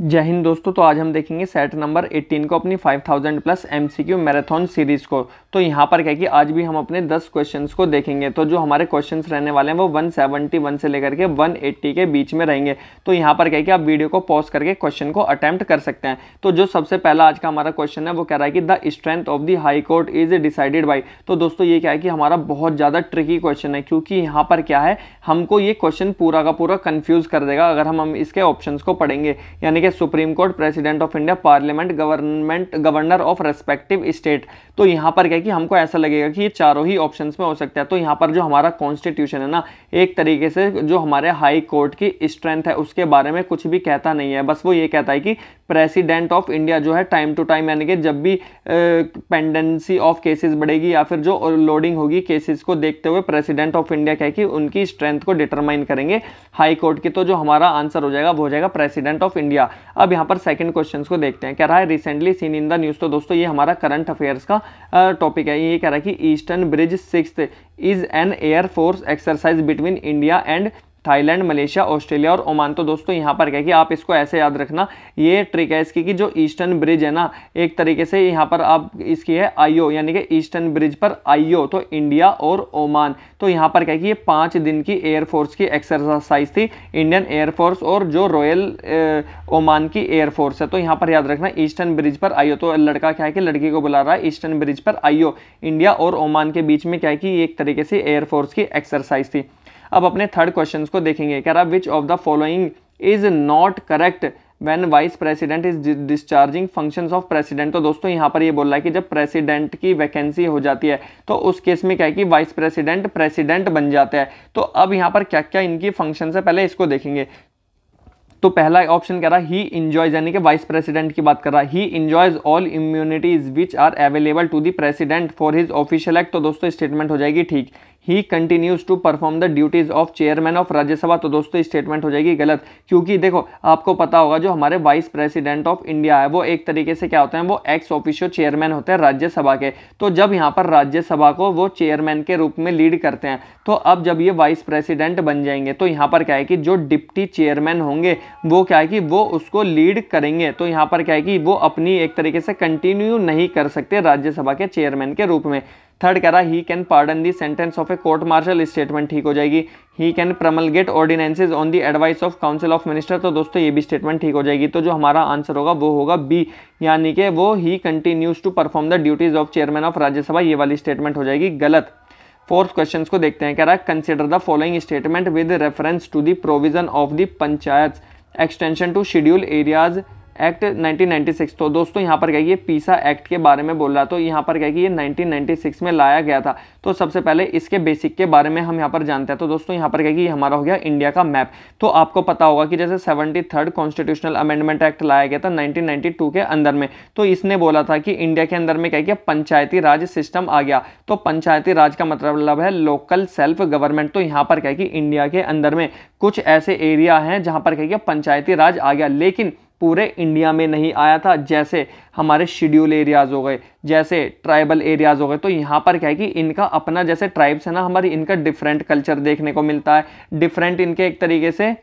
जय हिंद दोस्तों तो आज हम देखेंगे सेट नंबर 18 को अपनी 5000 प्लस एमसीक्यू मैराथन सीरीज को तो यहाँ पर क्या कि आज भी हम अपने 10 क्वेश्चंस को देखेंगे तो जो हमारे क्वेश्चंस रहने वाले हैं वो 171 से लेकर के 180 के बीच में रहेंगे तो यहाँ पर क्या कि आप वीडियो को पॉज करके क्वेश्चन को अटैम्प्ट कर सकते हैं तो जो सबसे पहला आज का हमारा क्वेश्चन है वो कह रहा है कि the strength of the High Court is decided by तो दोस्तों ये क्या है कि हमारा बहुत ज़्यादा ट्रिकी क्वेश्चन है क्योंकि यहाँ पर क्या है हमको ये क्वेश्चन पूरा का पूरा कन्फ्यूज़ कर देगा अगर हम हम इसके ऑप्शन को पढ़ेंगे यानी ठीक है Supreme Court President of India Parliament government Governor of respective state तो यहाँ पर क्या कि हमको ऐसा लगेगा कि ये चारों ही ऑप्शन में हो सकता है तो यहाँ पर जो हमारा कॉन्स्टिट्यूशन है ना एक तरीके से जो हमारे हाई कोर्ट की स्ट्रेंथ है उसके बारे में कुछ भी कहता नहीं है बस वो ये कहता है कि प्रेसिडेंट ऑफ इंडिया जो है टाइम टू टाइम यानी कि जब भी पेंडेंसी ऑफ केसेस बढ़ेगी या फिर जो लोडिंग होगी केसेस को देखते हुए प्रेसिडेंट ऑफ इंडिया क्या कि उनकी स्ट्रेंथ को डिटरमाइन करेंगे हाई कोर्ट की तो जो हमारा आंसर हो जाएगा वो हो जाएगा प्रेसिडेंट ऑफ इंडिया गया अब यहाँ पर सेकंड क्वेश्चन को देखते हैं कह रहा है recently seen in the news तो दोस्तों ये हमारा करंट अफेयर्स का टॉपिक है ये कह रहा है कि Eastern Bridge six is an Air Force exercise between India and Thailand Malaysia Australia और ओमान तो दोस्तों यहाँ पर क्या कि आप इसको ऐसे याद रखना ये ट्रिक है इसकी कि जो ईस्टर्न ब्रिज है ना एक तरीके से यहाँ पर आप इसकी है आईओ यानी कि ईस्टर्न ब्रिज पर आईओ तो इंडिया और ओमान तो यहाँ पर क्या कि ये पाँच दिन की एयरफोर्स की एक्सरसाइज थी इंडियन एयरफोर्स और जो रॉयल ओमान की एयरफोर्स है तो यहाँ पर याद रखना ईस्टर्न ब्रिज पर आईओ तो लड़का क्या है कि लड़की को बुला रहा है ईस्टर्न ब्रिज पर आईओ इंडिया और ओमान के बीच में क्या है कि एक तरीके से एयरफोर्स की एक्सरसाइज थी अब अपने थर्ड क्वेश्चन को देखेंगे कह रहा which of the following is not correct when vice president is discharging function of president तो दोस्तों यहाँ पर ये बोल रहा है कि जब प्रेसिडेंट की वैकेंसी हो जाती है तो उस केस में क्या है कि वाइस प्रेसिडेंट प्रेसिडेंट बन जाते हैं तो अब यहाँ पर क्या क्या इनकी फंक्शन है पहले इसको देखेंगे तो पहला ऑप्शन कह रहा है ही इंजॉयज यानी कि वाइस प्रेसिडेंट की बात कर रहा है he enjoys all immunities which are available to the president for his official act तो दोस्तों स्टेटमेंट हो जाएगी ठीक he continues to perform the duties of chairman of Rajya Sabha तो दोस्तों स्टेटमेंट हो जाएगी गलत क्योंकि देखो आपको पता होगा जो हमारे वाइस प्रेसिडेंट ऑफ इंडिया है वो एक तरीके से क्या होते हैं वो एक्स ऑफिशियो चेयरमैन होते हैं राज्यसभा के तो जब यहाँ पर राज्यसभा को वो चेयरमैन के रूप में लीड करते हैं तो अब जब ये वाइस प्रेसिडेंट बन जाएंगे तो यहाँ पर क्या है कि जो डिप्टी चेयरमैन होंगे वो क्या है कि वो उसको लीड करेंगे तो यहाँ पर क्या है कि वो अपनी एक तरीके से कंटिन्यू नहीं कर सकते राज्यसभा के चेयरमैन के रूप में थर्ड कह रहा he can pardon the sentence of a court martial statement ठीक हो जाएगी he can promulgate ordinances on the advice of council of minister तो दोस्तों ये भी स्टेटमेंट ठीक हो जाएगी तो जो हमारा आंसर होगा वो होगा बी यानी कि वो he continues to perform the duties of chairman of Rajya Sabha ये वाली स्टेटमेंट हो जाएगी गलत फोर्थ क्वेश्चन को देखते हैं कह रहा है consider the following statement with reference to the provision of the panchayat extension to scheduled areas act 1996 तो दोस्तों यहाँ पर क्या ये पीसा एक्ट के बारे में बोल रहा तो यहाँ पर क्या ये 1996 में लाया गया था तो सबसे पहले इसके बेसिक के बारे में हम यहाँ पर जानते हैं तो दोस्तों यहाँ पर क्या ये हमारा हो गया इंडिया का मैप तो आपको पता होगा कि जैसे seventy third constitutional amendment act लाया गया था नाइनटीन के अंदर में तो इसने बोला था कि इंडिया के अंदर में क्या किया पंचायती राज सिस्टम आ गया तो पंचायती राज का मतलब है लोकल सेल्फ गवर्नमेंट तो यहाँ पर क्या कि इंडिया के अंदर में कुछ ऐसे एरिया हैं जहाँ पर क्या किया पंचायती राज आ गया लेकिन पूरे इंडिया में नहीं आया था जैसे हमारे शेड्यूल एरियाज हो गए जैसे ट्राइबल एरियाज हो गए तो यहाँ पर क्या है कि इनका अपना जैसे ट्राइब्स है ना हमारी इनका डिफरेंट कल्चर देखने को मिलता है डिफरेंट इनके एक तरीके से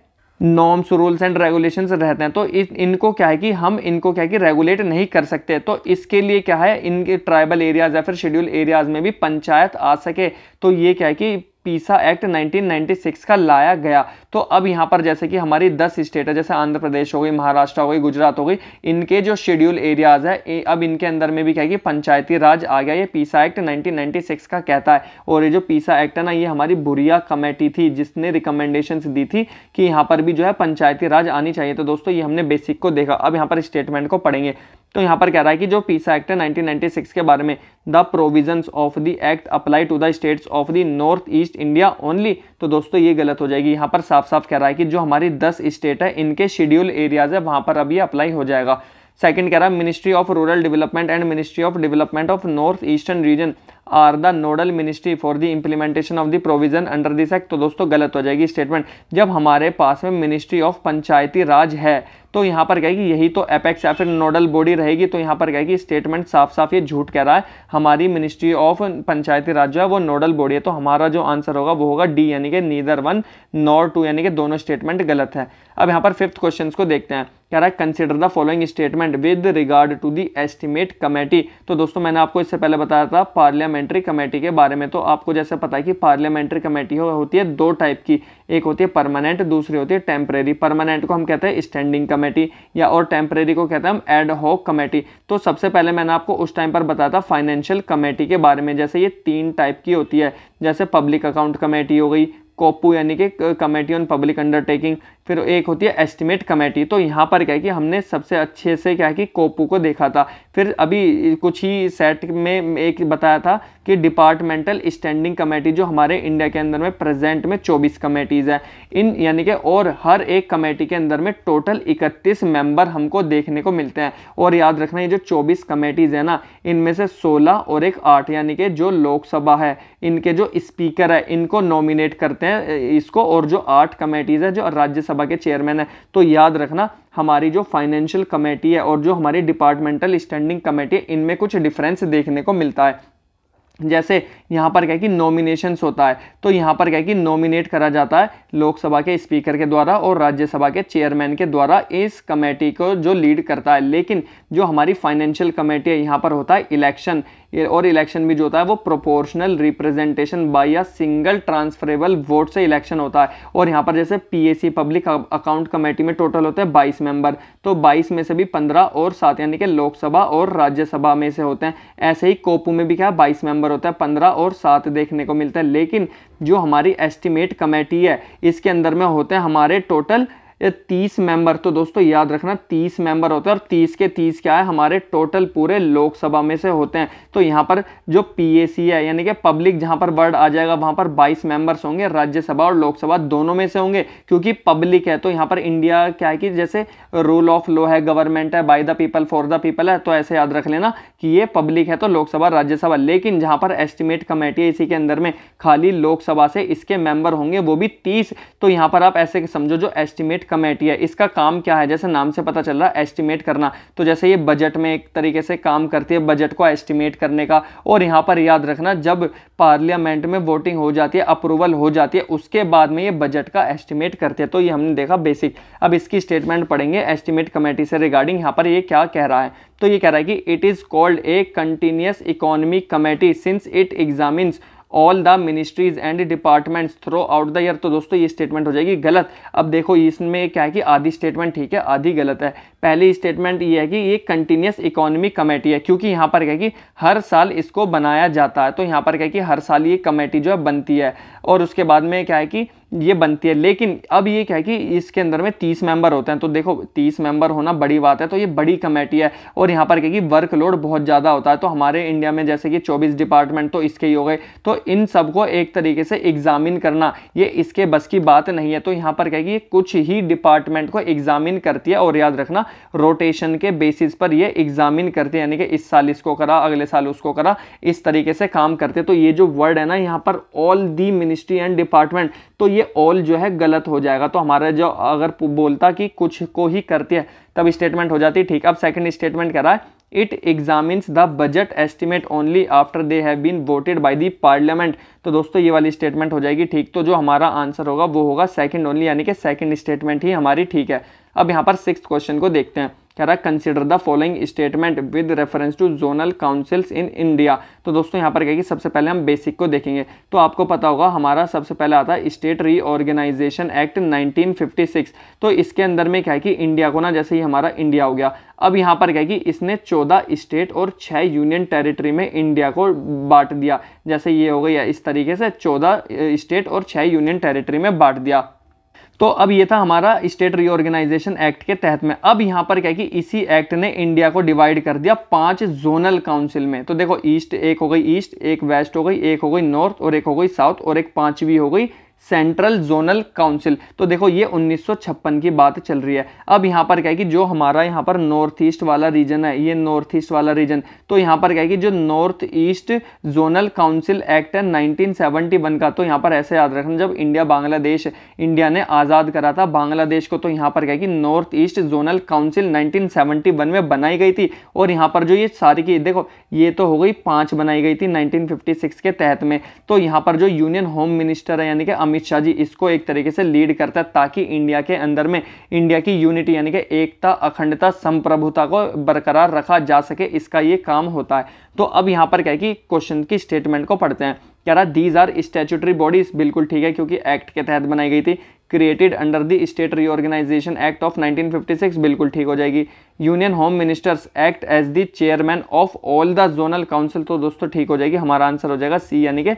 नॉर्म्स रूल्स एंड रेगुलेशंस रहते हैं तो इस इनको क्या है कि हम इनको क्या है कि रेगुलेट नहीं कर सकते तो इसके लिए क्या है इनके ट्राइबल एरियाज या फिर शेड्यूल एरियाज में भी पंचायत आ सके तो ये क्या है कि पीसा एक्ट 1996 का लाया गया तो अब यहाँ पर जैसे कि हमारी 10 स्टेट है जैसे आंध्र प्रदेश हो गई महाराष्ट्र हो गई गुजरात हो गई इनके जो शेड्यूल एरियाज है अब इनके अंदर में भी क्या कि पंचायती राज आ गया ये पीसा एक्ट 1996 का कहता है और ये जो पीसा एक्ट है ना ये हमारी बुरिया कमेटी थी जिसने रिकमेंडेशन दी थी कि यहाँ पर भी जो है पंचायती राज आनी चाहिए तो दोस्तों ये हमने बेसिक को देखा अब यहाँ पर स्टेटमेंट को पढ़ेंगे तो यहाँ पर कह रहा है कि जो पीसा एक्ट है 1996 के बारे में the provisions of the act apply to the states of the north east east India only तो दोस्तों ये गलत हो जाएगी यहाँ पर साफ साफ कह रहा है कि जो हमारी दस स्टेट है इनके शेड्यूल एरियाज है वहाँ पर अभी अप्लाई हो जाएगा सेकंड कह रहा है ministry of rural development and ministry of development of north eastern region are the nodal ministry for the implementation of the provision under this act तो दोस्तों गलत हो जाएगी स्टेटमेंट जब हमारे पास में मिनिस्ट्री ऑफ पंचायती राज है तो यहाँ पर कहेगी यही तो एपेक्स या फिर नोडल बॉडी रहेगी तो यहाँ पर कहेगी स्टेटमेंट साफ साफ ये झूठ कह रहा है हमारी मिनिस्ट्री ऑफ पंचायती राज जो है वो नोडल बॉडी है तो हमारा जो आंसर होगा वो होगा डी यानी कि नीदर वन नॉर टू यानी कि दोनों स्टेटमेंट गलत है अब यहाँ पर फिफ्थ क्वेश्चन को देखते हैं कह रहा है consider the following statement with regard to the estimate committee तो दोस्तों मैंने आपको इससे पहले बताया था पार्लियामेंट्री कमेटी के बारे में तो आपको जैसे पता है कि पार्लियामेंट्री कमेटी हो, होती है दो टाइप की एक होती है परमानेंट दूसरी होती है टेम्परेरी परमानेंट को हम कहते हैं स्टैंडिंग कमेटी या और टेम्परेरी को कहते हैं हम एड हॉक कमेटी तो सबसे पहले मैंने आपको उस टाइम पर बताया था फाइनेंशियल कमेटी के बारे में जैसे ये तीन टाइप की होती है जैसे पब्लिक अकाउंट कमेटी हो गई कोपू यानी कि कमेटी ऑन पब्लिक अंडरटेकिंग फिर एक होती है एस्टिमेट कमेटी तो यहाँ पर क्या है कि हमने सबसे अच्छे से क्या है कि कोपू को देखा था फिर अभी कुछ ही सेट में एक बताया था कि डिपार्टमेंटल स्टैंडिंग कमेटी जो हमारे इंडिया के अंदर में प्रेजेंट में 24 कमेटीज़ हैं इन यानी कि और हर एक कमेटी के अंदर में टोटल 31 मेंबर हमको देखने को मिलते हैं और याद रखना ये जो 24 कमेटीज़ हैं ना इनमें से 16 और एक आठ यानी कि जो लोकसभा है इनके जो स्पीकर है इनको नॉमिनेट करते करते हैं इसको और जो आठ कमेटीज़ है जो राज्यसभा के चेयरमैन है तो याद रखना हमारी जो फाइनेंशियल कमेटी है और जो हमारी डिपार्टमेंटल स्टैंडिंग कमेटी है इनमें कुछ डिफरेंस देखने को मिलता है जैसे यहाँ पर क्या कि नॉमिनेशंस होता है तो यहाँ पर क्या कि नॉमिनेट करा जाता है लोकसभा के स्पीकर के द्वारा और राज्यसभा के चेयरमैन के द्वारा इस कमेटी को जो लीड करता है लेकिन जो हमारी फाइनेंशियल कमेटी है यहाँ पर होता है इलेक्शन और इलेक्शन भी जो होता है वो प्रोपोर्शनल रिप्रेजेंटेशन बाय या सिंगल ट्रांसफरेबल वोट से इलेक्शन होता है और यहाँ पर जैसे पी पब्लिक अकाउंट कमेटी में टोटल होते हैं बाईस मेंबर तो बाईस में से भी पंद्रह और सात यानी कि लोकसभा और राज्यसभा में से होते हैं ऐसे ही कोपू में भी क्या बाईस मेंबर नंबर होता है पंद्रह और सात देखने को मिलता है लेकिन जो हमारी एस्टिमेट कमेटी है इसके अंदर में होते हैं हमारे टोटल ये तीस मेंबर तो दोस्तों याद रखना तीस मेंबर होते हैं और तीस के तीस क्या है हमारे टोटल पूरे लोकसभा में से होते हैं तो यहाँ पर जो पीएसी है यानी कि पब्लिक जहाँ पर वर्ड आ जाएगा वहाँ पर बाईस मेंबर्स होंगे राज्यसभा और लोकसभा दोनों में से होंगे क्योंकि पब्लिक है तो यहाँ पर इंडिया क्या है कि जैसे रूल ऑफ लॉ है गवर्नमेंट है by the people for the people है तो ऐसे याद रख लेना कि ये पब्लिक है तो लोकसभा राज्यसभा लेकिन जहाँ पर एस्टिमेट कमेटी है इसी के अंदर में खाली लोकसभा से इसके मेंबर होंगे वो भी तीस तो यहाँ पर आप ऐसे समझो जो एस्टिमेट एस्टिमेट कमेटी है इसका काम क्या है जैसे नाम से पता चल रहा है एस्टिमेट करना तो जैसे ये बजट में एक तरीके से काम करती है बजट को एस्टिमेट करने का और यहाँ पर याद रखना जब पार्लियामेंट में वोटिंग हो जाती है अप्रूवल हो जाती है उसके बाद में ये बजट का एस्टिमेट करते हैं तो ये हमने देखा बेसिक अब इसकी स्टेटमेंट पढ़ेंगे एस्टिमेट कमेटी से रिगार्डिंग यहाँ पर ये क्या कह रहा है तो ये कह रहा है कि it is called a continuous economic committee since it examines all the ministries and departments throughout the year तो दोस्तों ये स्टेटमेंट हो जाएगी गलत अब देखो इसमें क्या है कि आधी स्टेटमेंट ठीक है आधी गलत है पहली स्टेटमेंट ये है कि ये कंटिन्यूस इकोनॉमी कमेटी है क्योंकि यहाँ पर क्या कि हर साल इसको बनाया जाता है तो यहाँ पर क्या कि हर साल ये कमेटी जो है बनती है और उसके बाद में क्या है कि ये बनती है लेकिन अब ये क्या है कि इसके अंदर में तीस मेंबर होते हैं तो देखो तीस मेंबर होना बड़ी बात है तो ये बड़ी कमेटी है और यहाँ पर क्या कि वर्कलोड बहुत ज़्यादा होता है तो हमारे इंडिया में जैसे कि चौबीस डिपार्टमेंट तो इसके ही हो गए तो इन सबको एक तरीके से एग्जामिन करना ये इसके बस की बात नहीं है तो यहाँ पर क्या कि कुछ ही डिपार्टमेंट को एग्जामिन करती है और याद रखना रोटेशन के बेसिस पर ये एग्जामिन करते यानी कि इस साल इसको करा अगले साल उसको करा इस तरीके से काम करते तो ये जो वर्ड है ना यहाँ पर all the ministry and department तो ये ऑल जो है गलत हो जाएगा तो हमारा जो अगर बोलता कि कुछ को ही करती है तब स्टेटमेंट हो जाती है ठीक अब सेकेंड स्टेटमेंट कह रहा है it examines the budget estimate only after they have been voted by the parliament तो दोस्तों ये वाली स्टेटमेंट हो जाएगी ठीक तो जो हमारा आंसर होगा वो होगा सेकंड ओनली यानी कि सेकंड स्टेटमेंट ही हमारी ठीक है अब यहाँ पर सिक्स क्वेश्चन को देखते हैं कह रहा है consider the following statement with reference to zonal councils in India तो दोस्तों यहाँ पर कहेगी सबसे पहले हम बेसिक को देखेंगे तो आपको पता होगा हमारा सबसे पहले आता है स्टेट रीऑर्गेनाइजेशन एक्ट 1956 तो इसके अंदर में क्या है कि इंडिया को ना जैसे ही हमारा इंडिया हो गया अब यहाँ पर क्या कि इसने चौदह स्टेट और छः यूनियन टेरिटरी में इंडिया को बांट दिया जैसे ये हो गया इस तरीके से चौदह स्टेट और छः यूनियन टेरिटरी में बांट दिया तो अब ये था हमारा स्टेट रीऑर्गेनाइजेशन एक्ट के तहत में अब यहां पर क्या कि इसी एक्ट ने इंडिया को डिवाइड कर दिया पांच जोनल काउंसिल में तो देखो ईस्ट एक हो गई ईस्ट एक वेस्ट हो गई एक हो गई नॉर्थ और एक हो गई साउथ और एक पांचवी हो गई सेंट्रल जोनल काउंसिल तो देखो ये 1956 की बात चल रही है अब यहाँ पर क्या है कि जो हमारा यहाँ पर नॉर्थ ईस्ट वाला रीजन है ये नॉर्थ ईस्ट वाला रीजन तो यहाँ पर क्या है कि जो north east zonal council act है 1971 का तो यहाँ पर ऐसे याद रखना जब इंडिया बांग्लादेश इंडिया ने आज़ाद करा था बांग्लादेश को तो यहाँ पर क्या है कि north east zonal council nineteen में बनाई गई थी और यहाँ पर जो ये सारी की देखो ये तो हो गई पाँच बनाई गई थी नाइनटीन के तहत में तो यहाँ पर जो यूनियन होम मिनिस्टर है यानी कि अमित शाह जी इसको एक तरीके से लीड करता है ताकि इंडिया के अंदर में इंडिया की यूनिटी यानी कि एकता अखंडता संप्रभुता को बरकरार रखा जा सके इसका ये काम होता है तो अब यहाँ पर क्या है कि क्वेश्चन की स्टेटमेंट को पढ़ते हैं कह रहा दीज आर स्टैचूटरी बॉडीज बिल्कुल ठीक है क्योंकि एक्ट के तहत बनाई गई थी created under the state reorganisation act of 1956 बिल्कुल ठीक हो जाएगी union home ministers act as the chairman of all the zonal council तो दोस्तों ठीक हो जाएगी हमारा आंसर हो जाएगा सी यानी कि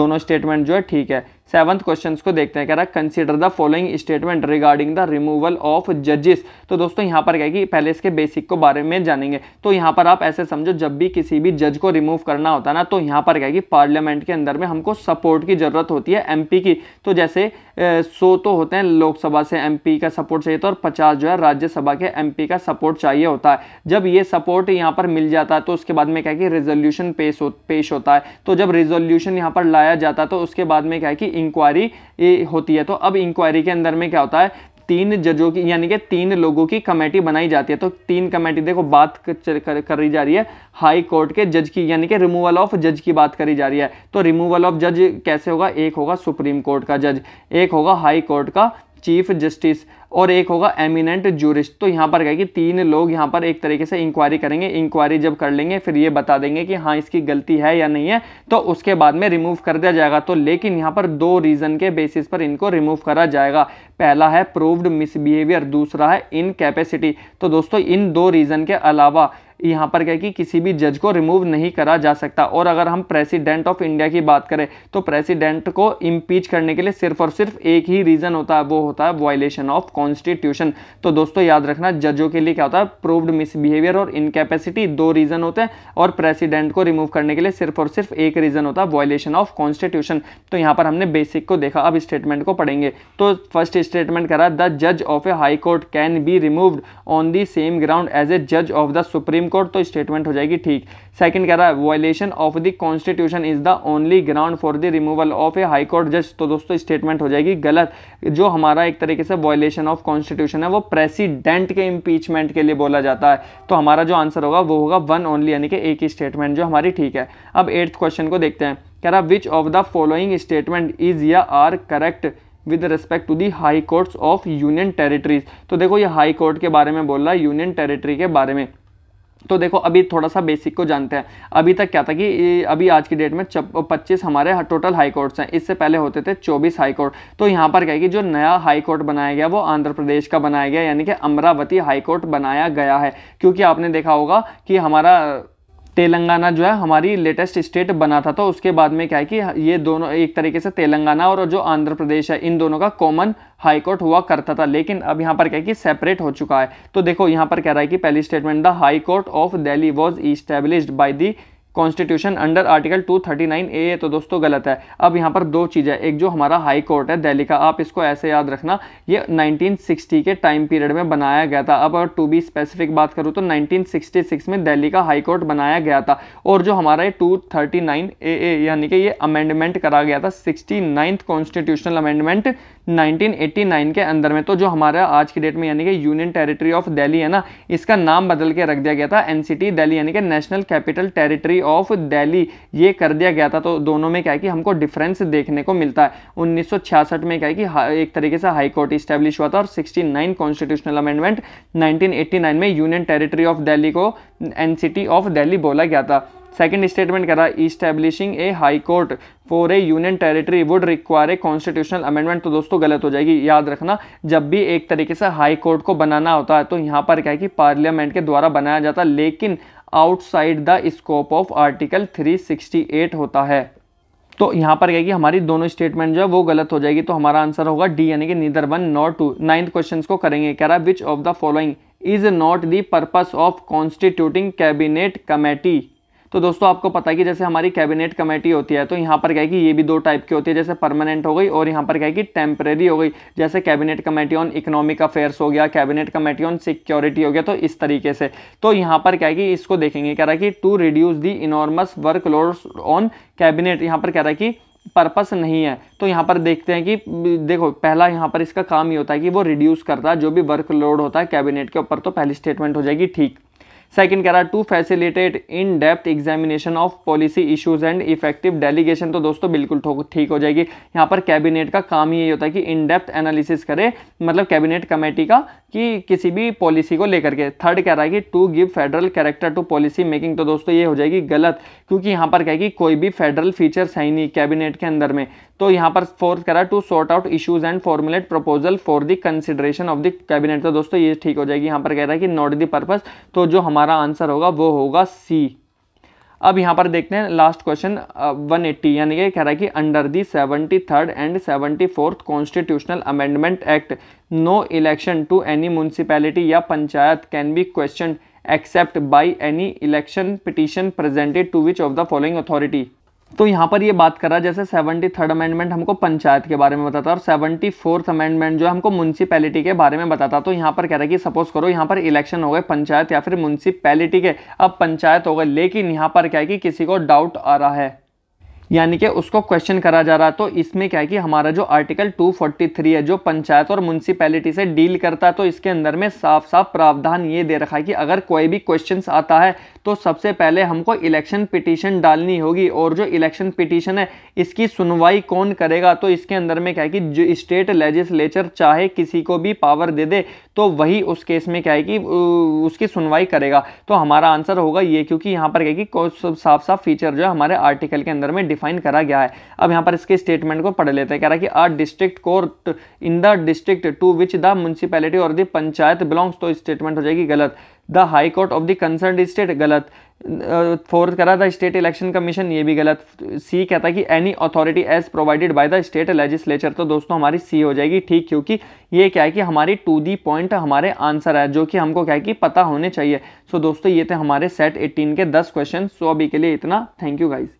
दोनों स्टेटमेंट जो है ठीक है सेवंथ क्वेश्चन को देखते हैं कह रहा है consider the following statement regarding the removal of जजेस तो दोस्तों यहाँ पर क्या कि पहले इसके बेसिक को बारे में जानेंगे तो यहाँ पर आप ऐसे समझो जब भी किसी भी जज को रिमूव करना होता ना तो यहाँ पर क्या कि पार्लियामेंट के अंदर में हमको सपोर्ट की जरूरत होती है एम की तो जैसे सो तो तो होते हैं लोकसभा से एमपी का सपोर्ट चाहिए और पचास जो है राज्यसभा के एमपी का सपोर्ट चाहिए होता है जब ये सपोर्ट यहाँ पर मिल जाता है तो उसके बाद में क्या है कि रेजोल्यूशन पेश हो, पेश होता है तो जब रेजोल्यूशन यहाँ पर लाया जाता है तो उसके बाद में क्या है कि इंक्वायरी होती है तो अब इंक्वायरी के अंदर में क्या होता है तीन जजों की यानी कि तीन लोगों की कमेटी बनाई जाती है तो तीन कमेटी देखो बात कर, करी जा रही है हाई कोर्ट के जज की यानी कि रिमूवल ऑफ जज की बात करी जा रही है तो रिमूवल ऑफ जज कैसे होगा एक होगा सुप्रीम कोर्ट का जज एक होगा हाई कोर्ट का चीफ जस्टिस और एक होगा एमिनेंट जूरिस्ट तो यहाँ पर कहेगी तीन लोग यहाँ पर एक तरीके से इंक्वायरी करेंगे इंक्वायरी जब कर लेंगे फिर ये बता देंगे कि हाँ इसकी गलती है या नहीं है तो उसके बाद में रिमूव कर दिया जाएगा तो लेकिन यहाँ पर दो रीज़न के बेसिस पर इनको रिमूव करा जाएगा पहला है प्रूव्ड मिसबिहेवियर दूसरा है इनकेपेसिटी तो दोस्तों इन दो रीज़न के अलावा यहाँ पर क्या कि किसी भी जज को रिमूव नहीं करा जा सकता और अगर हम प्रेसिडेंट ऑफ इंडिया की बात करें तो प्रेसिडेंट को इम्पीच करने के लिए सिर्फ और सिर्फ एक ही रीज़न होता है वो होता है वायलेशन ऑफ कॉन्स्टिट्यूशन तो दोस्तों याद रखना जजों के लिए क्या होता है प्रूव्ड मिसबिहेवियर और इनकेपेसिटी दो रीजन होते हैं और प्रेसिडेंट को रिमूव करने के लिए सिर्फ और सिर्फ एक रीजन होता है वॉयलेशन ऑफ कॉन्स्टिट्यूशन तो यहाँ पर हमने बेसिक को देखा अब स्टेटमेंट को पढ़ेंगे तो फर्स्ट स्टेटमेंट कह रहा है द जज of A high court can be removed on the same ground as a जज ऑफ द सुप्रीम कोर्ट तो स्टेटमेंट हो जाएगी ठीक सेकंड कह रहा है violation of the constitution is the only ground for the removal of A high court जज तो दोस्तों स्टेटमेंट हो जाएगी गलत जो हमारा एक तरीके से वॉयलेशन ऑफ कॉन्स्टिट्यूशन है वो प्रेसिडेंट के इम्पीचमेंट के लिए बोला जाता है तो हमारा जो आंसर होगा वो होगा वन ओनली यानी कि एक ही स्टेटमेंट जो हमारी ठीक है अब एट्थ क्वेश्चन को देखते हैं कह रहा which of the following statement is या are correct with respect to the high courts of union territories तो देखो ये हाई कोर्ट के बारे में बोल रहा है यूनियन टेरिटरी के बारे में तो देखो अभी थोड़ा सा बेसिक को जानते हैं अभी तक क्या था कि अभी आज की डेट में पच्चीस हमारे टोटल हाई कोर्ट्स हैं इससे पहले होते थे चौबीस हाई कोर्ट तो यहाँ पर क्या है कि जो नया हाई कोर्ट बनाया गया वो आंध्र प्रदेश का बनाया गया यानी कि अमरावती हाई कोर्ट बनाया गया है क्योंकि आपने देखा होगा कि हमारा तेलंगाना जो है हमारी लेटेस्ट स्टेट बना था तो उसके बाद में क्या है कि ये दोनों एक तरीके से तेलंगाना और जो आंध्र प्रदेश है इन दोनों का कॉमन हाईकोर्ट हुआ करता था लेकिन अब यहाँ पर क्या है कि सेपरेट हो चुका है तो देखो यहाँ पर कह रहा है कि पहली statement the high court of Delhi was establish by the constitution under article 239 A तो दोस्तों गलत है अब यहाँ पर दो चीज़ें एक जो हमारा हाई कोर्ट है दिल्ली का आप इसको ऐसे याद रखना ये 1960 के टाइम पीरियड में बनाया गया था अब अगर टू बी स्पेसिफिक बात करूँ तो 1966 में दिल्ली का हाई कोर्ट बनाया गया था और जो हमारा ये 239 ए यानी कि ये अमेंडमेंट करा गया था सिक्सटी कॉन्स्टिट्यूशनल अमेंडमेंट 1989 के अंदर में तो जो हमारा आज की डेट में यानी कि यूनियन टेरिटरी ऑफ दिल्ली है ना इसका नाम बदल के रख दिया गया था एनसीटी दिल्ली यानी कि national capital territory of Delhi ये कर दिया गया था तो दोनों में क्या है कि हमको डिफरेंस देखने को मिलता है उन्नीस में क्या है कि एक तरीके से हाईकोर्ट इस्टेब्लिश हुआ था और सिक्सटी कॉन्स्टिट्यूशनल अमेंडमेंट नाइनटीन में यूनियन टेरिटरी ऑफ दिल्ली को एनसीटी ऑफ दिल्ली बोला गया था सेकेंड स्टेटमेंट कह रहा है establishing a high court for a union territory would require a constitutional amendment तो दोस्तों गलत हो जाएगी याद रखना जब भी एक तरीके से हाई कोर्ट को बनाना होता है तो यहाँ पर क्या है कि पार्लियामेंट के द्वारा बनाया जाता है लेकिन outside the scope of article 368 होता है तो यहाँ पर क्या कि हमारी दोनों स्टेटमेंट जो है वो गलत हो जाएगी तो हमारा आंसर होगा डी यानी कि neither one not two ninth question को करेंगे कह रहा है which of the following is not the purpose of constituting cabinet committee तो दोस्तों आपको पता है कि जैसे हमारी कैबिनेट कमेटी होती है तो यहाँ पर क्या है कि ये भी दो टाइप की होती है जैसे परमानेंट हो गई और यहाँ पर क्या है कि टेम्परेरी हो गई जैसे cabinet committee on economic affairs हो गया कैबिनेट कमेटी ऑन सिक्योरिटी हो गया तो इस तरीके से तो यहाँ पर क्या है कि इसको देखेंगे कह रहा है कि to reduce the enormous work on cabinet यहाँ पर कह रहा है कि पर्पस नहीं है तो यहाँ पर देखते हैं कि देखो पहला यहाँ पर इसका काम ही होता है कि वो रिड्यूस करता है जो भी वर्कलोड होता है कैबिनेट के ऊपर तो पहली स्टेटमेंट हो जाएगी ठीक सेकंड कह रहा to facilitate in depth examination of policy issues and effective delegation तो दोस्तों बिल्कुल ठीक हो जाएगी यहाँ पर कैबिनेट का काम ही यही होता है कि इन डेप्थ एनालिसिस करे मतलब कैबिनेट कमेटी का कि किसी भी पॉलिसी को लेकर के थर्ड कह रहा है कि to give federal character to policy making तो दोस्तों ये हो जाएगी गलत क्योंकि यहाँ पर कहेगी कोई भी फेडरल फीचर्स है ही नहीं कैबिनेट के अंदर में तो यहाँ पर फोर्थ कह रहा है to sort out issues and formulate proposal for the consideration of the cabinet तो दोस्तों ये ठीक हो जाएगी यहाँ पर कह रहा है कि नॉट द पर्पज तो जो हमारा आंसर होगा वो होगा सी अब यहाँ पर देखते हैं लास्ट क्वेश्चन 180 यानी कि कह रहा है कि under the seventy third and seventy fourth constitutional amendment act no election to any municipality या panchayat can be question except by any election petition presented to which of the following authority तो यहाँ पर ये बात कर रहा है जैसे सेवेंटी थर्ड अमेंडमेंट हमको पंचायत के बारे में बताता है और सेवेंटी फोर्थ अमेंडमेंट जो हमको म्यूनसिपैलिटी के बारे में बताता तो यहाँ पर कह रहा है कि सपोज करो यहाँ पर इलेक्शन हो गए पंचायत या फिर म्यूनसिपैलिटी के अब पंचायत हो गए लेकिन यहाँ पर क्या है कि किसी को डाउट आ रहा है यानी कि उसको क्वेश्चन करा जा रहा तो इसमें क्या है कि हमारा जो आर्टिकल 243 है जो पंचायत और म्यूनसिपैलिटी से डील करता है तो इसके अंदर में साफ साफ प्रावधान ये दे रखा है कि अगर कोई भी क्वेश्चन आता है तो सबसे पहले हमको इलेक्शन पिटीशन डालनी होगी और जो इलेक्शन पिटीशन है इसकी सुनवाई कौन करेगा तो इसके अंदर में क्या है कि जो स्टेट लेजिस्लेचर चाहे किसी को भी पावर दे दे तो वही उस केस में क्या है कि उसकी सुनवाई करेगा तो हमारा आंसर होगा ये क्योंकि यहाँ पर क्या है कि साफ साफ फीचर जो है हमारे आर्टिकल के अंदर में डिफाइन करा गया है अब यहाँ पर इसके स्टेटमेंट को पढ़ लेते हैं कह रहा है कि a district court in the district to which the municipality और द पंचायत बिलोंग्स तो स्टेटमेंट हो जाएगी गलत the high court of the concern state गलत फोर्थ कह रहा था स्टेट इलेक्शन कमीशन ये भी गलत सी कहता है कि any authority as provided by the state legislature तो दोस्तों हमारी सी हो जाएगी ठीक क्योंकि ये क्या है कि हमारी टू दी पॉइंट हमारे आंसर है जो कि हमको क्या है कि पता होने चाहिए सो so, दोस्तों ये थे हमारे सेट 18 के 10 क्वेश्चन सो अभी के लिए इतना थैंक यू गाइज